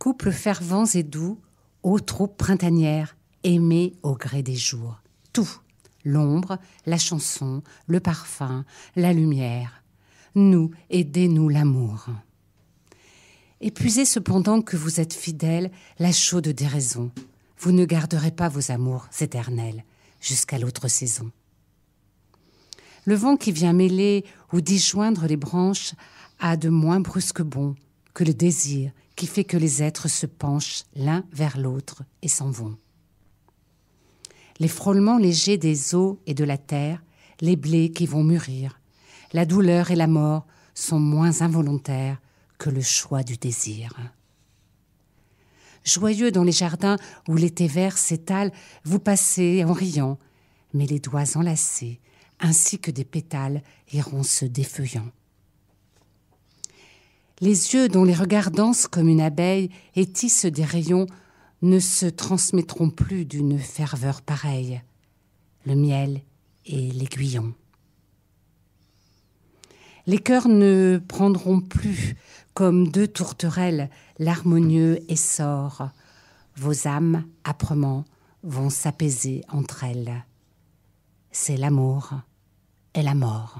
couples fervents et doux, ô troupes printanières, aimés au gré des jours. Tout, l'ombre, la chanson, le parfum, la lumière. Nous, aidez-nous l'amour. Épuisez cependant que vous êtes fidèle la chaude déraison. Vous ne garderez pas vos amours éternels jusqu'à l'autre saison. Le vent qui vient mêler ou disjoindre les branches a de moins brusques bons que le désir qui fait que les êtres se penchent l'un vers l'autre et s'en vont. Les frôlements légers des eaux et de la terre, les blés qui vont mûrir, la douleur et la mort sont moins involontaires que le choix du désir. Joyeux dans les jardins où l'été vert s'étale, vous passez en riant, mais les doigts enlacés, ainsi que des pétales iront se défeuillant les yeux dont les regards dansent comme une abeille et tissent des rayons ne se transmettront plus d'une ferveur pareille. Le miel et l'aiguillon. Les cœurs ne prendront plus, comme deux tourterelles, l'harmonieux essor. Vos âmes, âprement, vont s'apaiser entre elles. C'est l'amour et la mort.